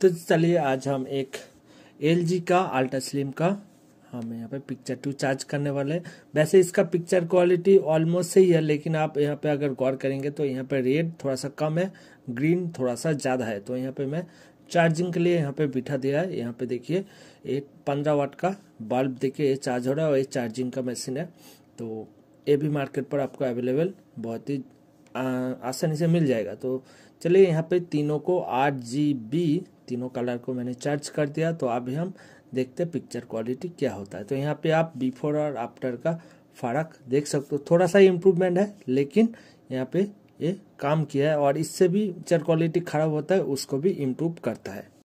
तो चलिए आज हम एक एल जी का अल्ट्रा स्लिम का हम यहाँ पे पिक्चर टू चार्ज करने वाले हैं वैसे इसका पिक्चर क्वालिटी ऑलमोस्ट सही है लेकिन आप यहाँ पे अगर गौर करेंगे तो यहाँ पे रेड थोड़ा सा कम है ग्रीन थोड़ा सा ज़्यादा है तो यहाँ पे मैं चार्जिंग के लिए यहाँ पे बिठा दिया है यहाँ पे देखिए एक पंद्रह वाट का बल्ब देखिए ये चार्ज हो रहा है और ये चार्जिंग का मशीन है तो ये भी मार्केट पर आपको अवेलेबल बहुत ही आसानी से मिल जाएगा तो चलिए यहाँ पे तीनों को आठ जी बी तीनों कलर को मैंने चार्ज कर दिया तो अभी हम देखते पिक्चर क्वालिटी क्या होता है तो यहाँ पे आप बिफोर और आफ्टर का फ़र्क देख सकते हो थोड़ा सा इम्प्रूवमेंट है लेकिन यहाँ पे ये काम किया है और इससे भी पिक्चर क्वालिटी खराब होता है उसको भी इम्प्रूव करता है